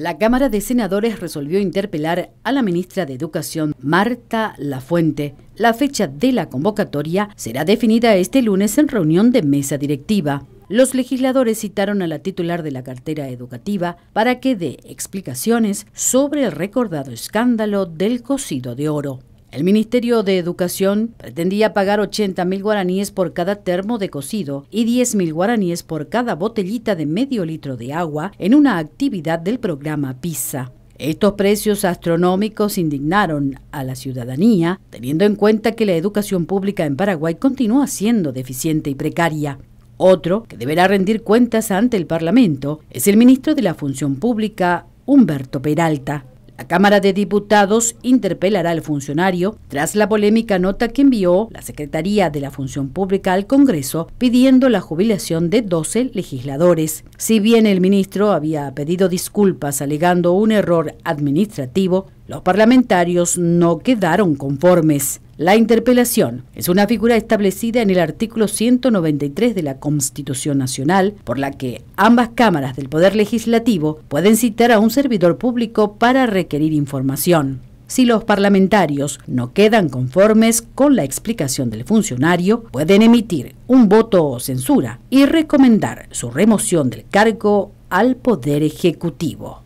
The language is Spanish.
La Cámara de Senadores resolvió interpelar a la ministra de Educación, Marta Lafuente. La fecha de la convocatoria será definida este lunes en reunión de mesa directiva. Los legisladores citaron a la titular de la cartera educativa para que dé explicaciones sobre el recordado escándalo del cocido de oro. El Ministerio de Educación pretendía pagar 80.000 guaraníes por cada termo de cocido y 10.000 guaraníes por cada botellita de medio litro de agua en una actividad del programa PISA. Estos precios astronómicos indignaron a la ciudadanía, teniendo en cuenta que la educación pública en Paraguay continúa siendo deficiente y precaria. Otro, que deberá rendir cuentas ante el Parlamento, es el ministro de la Función Pública, Humberto Peralta. La Cámara de Diputados interpelará al funcionario tras la polémica nota que envió la Secretaría de la Función Pública al Congreso pidiendo la jubilación de 12 legisladores. Si bien el ministro había pedido disculpas alegando un error administrativo, los parlamentarios no quedaron conformes. La interpelación es una figura establecida en el artículo 193 de la Constitución Nacional, por la que ambas cámaras del Poder Legislativo pueden citar a un servidor público para requerir información. Si los parlamentarios no quedan conformes con la explicación del funcionario, pueden emitir un voto o censura y recomendar su remoción del cargo al Poder Ejecutivo.